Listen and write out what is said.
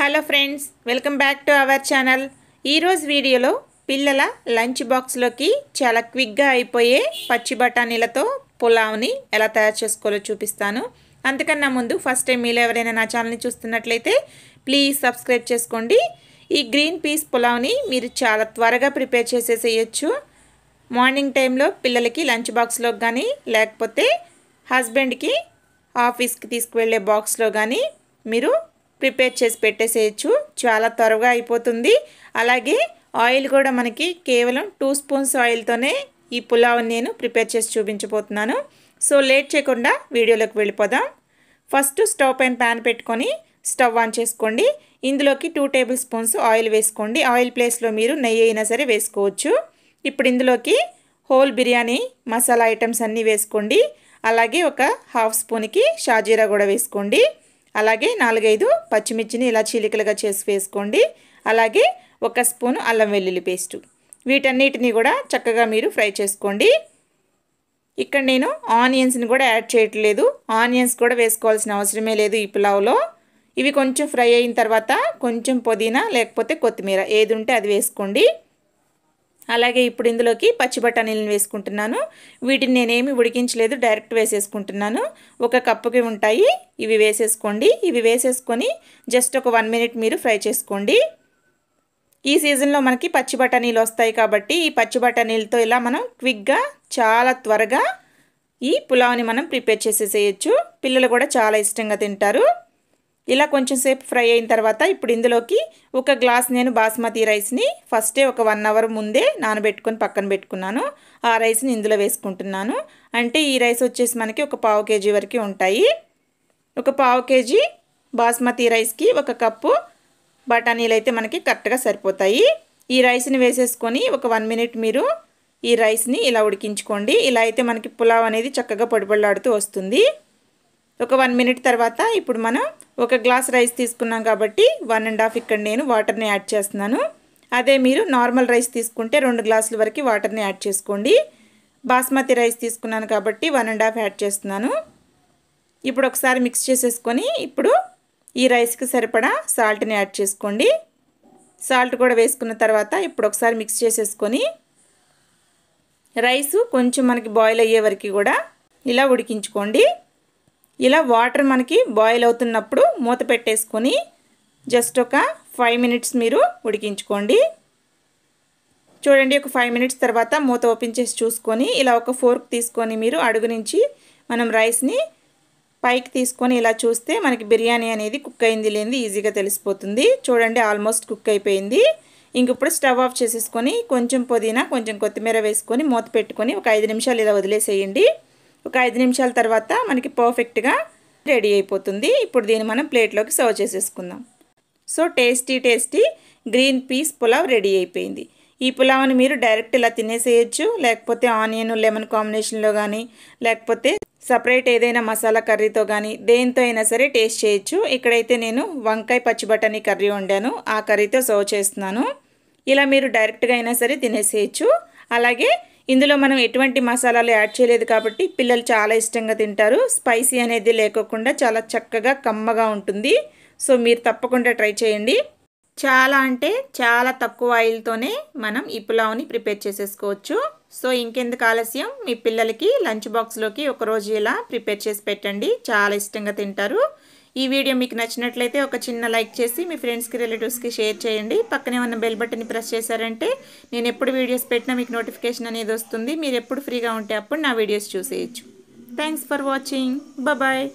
hello friends welcome back to our channel ఈరోజు వీడియోలో పిల్లల లంచ్ బాక్స్లోకి చాలా క్విక్గా అయిపోయే పచ్చి బఠానీలతో పులావ్ని ఎలా తయారు చేసుకోవాలో చూపిస్తాను అంతకన్నా ముందు ఫస్ట్ టైం మీరు ఎవరైనా నా ఛానల్ని చూస్తున్నట్లయితే ప్లీజ్ సబ్స్క్రైబ్ చేసుకోండి ఈ గ్రీన్ పీస్ పులావ్ని మీరు చాలా త్వరగా ప్రిపేర్ చేసేసేయచ్చు మార్నింగ్ టైంలో పిల్లలకి లంచ్ బాక్స్లో కానీ లేకపోతే హస్బెండ్కి ఆఫీస్కి తీసుకువెళ్ళే బాక్స్లో కానీ మీరు ప్రిపేర్ చేసి పెట్టేసేయచ్చు చాలా త్వరగా అయిపోతుంది అలాగే ఆయిల్ కూడా మనకి కేవలం టూ స్పూన్స్ ఆయిల్తోనే ఈ పులావ్ని నేను ప్రిపేర్ చేసి చూపించబోతున్నాను సో లేట్ చేయకుండా వీడియోలోకి వెళ్ళిపోదాం ఫస్ట్ స్టవ్ పైన ప్యాన్ పెట్టుకొని స్టవ్ ఆన్ చేసుకోండి ఇందులోకి టూ టేబుల్ స్పూన్స్ ఆయిల్ వేసుకోండి ఆయిల్ ప్లేస్లో మీరు నెయ్యి అయినా సరే వేసుకోవచ్చు ఇప్పుడు ఇందులోకి హోల్ బిర్యానీ మసాలా ఐటమ్స్ అన్నీ వేసుకోండి అలాగే ఒక హాఫ్ స్పూన్కి షాజీరా కూడా వేసుకోండి అలాగే నాలుగైదు పచ్చిమిర్చిని ఇలా చీలికలుగా చేసి వేసుకోండి అలాగే ఒక స్పూను అల్లం వెల్లుల్లి పేస్టు వీటన్నిటిని కూడా చక్కగా మీరు ఫ్రై చేసుకోండి ఇక్కడ నేను ఆనియన్స్ని కూడా యాడ్ చేయట్లేదు ఆనియన్స్ కూడా వేసుకోవాల్సిన అవసరమే లేదు ఈ పులావ్లో ఇవి కొంచెం ఫ్రై అయిన తర్వాత కొంచెం పుదీనా లేకపోతే కొత్తిమీర ఏది ఉంటే అది వేసుకోండి అలాగే ఇప్పుడు ఇందులోకి పచ్చి బఠానీలను వేసుకుంటున్నాను వీటిని నేనేమి ఉడికించలేదు డైరెక్ట్ వేసేసుకుంటున్నాను ఒక కప్పుకి ఉంటాయి ఇవి వేసేసుకోండి ఇవి వేసేసుకొని జస్ట్ ఒక వన్ మినిట్ మీరు ఫ్రై చేసుకోండి ఈ సీజన్లో మనకి పచ్చి బఠానీలు వస్తాయి కాబట్టి ఈ పచ్చి బఠానీలతో ఇలా మనం క్విక్గా చాలా త్వరగా ఈ పులావ్ని మనం ప్రిపేర్ చేసేసేయచ్చు పిల్లలు కూడా చాలా ఇష్టంగా తింటారు ఇలా కొంచెం సేపు ఫ్రై అయిన తర్వాత ఇప్పుడు ఇందులోకి ఒక గ్లాస్ నేను బాస్మతి రైస్ని ఫస్టే ఒక వన్ అవర్ ముందే నానబెట్టుకొని పక్కన పెట్టుకున్నాను ఆ రైస్ని ఇందులో వేసుకుంటున్నాను అంటే ఈ రైస్ వచ్చేసి మనకి ఒక పావు కేజీ వరకు ఉంటాయి ఒక పావు కేజీ బాస్మతి రైస్కి ఒక కప్పు బఠానీలు అయితే మనకి కరెక్ట్గా సరిపోతాయి ఈ రైస్ని వేసేసుకొని ఒక వన్ మినిట్ మీరు ఈ రైస్ని ఇలా ఉడికించుకోండి ఇలా అయితే మనకి పులావ్ అనేది చక్కగా పొడిపొడలాడుతూ వస్తుంది ఒక వన్ మినిట్ తర్వాత ఇప్పుడు మనం ఒక గ్లాస్ రైస్ తీసుకున్నాం కాబట్టి వన్ అండ్ హాఫ్ ఇక్కడ నేను వాటర్ని యాడ్ చేస్తున్నాను అదే మీరు నార్మల్ రైస్ తీసుకుంటే రెండు గ్లాసుల వరకు వాటర్ని యాడ్ చేసుకోండి బాస్మతి రైస్ తీసుకున్నాను కాబట్టి వన్ అండ్ హాఫ్ యాడ్ చేస్తున్నాను ఇప్పుడు ఒకసారి మిక్స్ చేసేసుకొని ఇప్పుడు ఈ రైస్కి సరిపడా సాల్ట్ని యాడ్ చేసుకోండి సాల్ట్ కూడా వేసుకున్న తర్వాత ఇప్పుడు ఒకసారి మిక్స్ చేసేసుకొని రైసు కొంచెం మనకి బాయిల్ అయ్యే వరకు కూడా ఇలా ఉడికించుకోండి ఇలా వాటర్ మనకి బాయిల్ అవుతున్నప్పుడు మూత పెట్టేసుకొని జస్ట్ ఒక ఫైవ్ మినిట్స్ మీరు ఉడికించుకోండి చూడండి ఒక ఫైవ్ మినిట్స్ తర్వాత మూత ఓపెన్ చేసి చూసుకొని ఇలా ఒక ఫోర్క్ తీసుకొని మీరు అడుగు నుంచి మనం రైస్ని పైకి తీసుకొని ఇలా చూస్తే మనకి బిర్యానీ అనేది కుక్ అయింది లేనిది ఈజీగా తెలిసిపోతుంది చూడండి ఆల్మోస్ట్ కుక్ అయిపోయింది ఇంక ఇప్పుడు స్టవ్ ఆఫ్ చేసేసుకొని కొంచెం పుదీనా కొంచెం కొత్తిమీర వేసుకొని మూత పెట్టుకొని ఒక ఐదు నిమిషాలు ఇలా వదిలేసేయండి ఒక ఐదు నిమిషాల తర్వాత మనకి పర్ఫెక్ట్గా రెడీ అయిపోతుంది ఇప్పుడు దీన్ని మనం ప్లేట్లోకి సర్వ్ చేసేసుకుందాం so tasty tasty green peas pulao ready అయిపోయింది ఈ పులావ్ని మీరు డైరెక్ట్ ఇలా తినేసేయచ్చు లేకపోతే ఆనియన్ లెమన్ కాంబినేషన్లో కానీ లేకపోతే సపరేట్ ఏదైనా మసాలా కర్రీతో కానీ దేంతో అయినా సరే టేస్ట్ చేయొచ్చు ఇక్కడైతే నేను వంకాయ పచ్చి బఠానీ కర్రీ వండాను ఆ కర్రీతో సర్వ్ చేస్తున్నాను ఇలా మీరు డైరెక్ట్గా అయినా సరే తినేసేయచ్చు అలాగే ఇందులో మనం ఎటువంటి మసాలాలు యాడ్ చేయలేదు కాబట్టి పిల్లలు చాలా ఇష్టంగా తింటారు స్పైసీ అనేది లేకోకుండా చాలా చక్కగా కమ్మగా ఉంటుంది సో మీరు తప్పకుండా ట్రై చేయండి చాలా అంటే చాలా తక్కువ ఆయిల్తోనే మనం ఈ పులావ్ని ప్రిపేర్ చేసేసుకోవచ్చు సో ఇంకెందుకు ఆలస్యం మీ పిల్లలకి లంచ్ బాక్స్లోకి ఒకరోజు ఇలా ప్రిపేర్ చేసి పెట్టండి చాలా ఇష్టంగా తింటారు ఈ వీడియో మీకు నచ్చినట్లయితే ఒక చిన్న లైక్ చేసి మీ ఫ్రెండ్స్కి రిలేటివ్స్కి షేర్ చేయండి పక్కనే ఉన్న బెల్ బటన్ని ప్రెస్ చేశారంటే నేను ఎప్పుడు వీడియోస్ పెట్టినా మీకు నోటిఫికేషన్ అనేది వస్తుంది మీరు ఎప్పుడు ఫ్రీగా ఉంటే అప్పుడు నా వీడియోస్ చూసేయచ్చు థ్యాంక్స్ ఫర్ వాచింగ్ బాయ్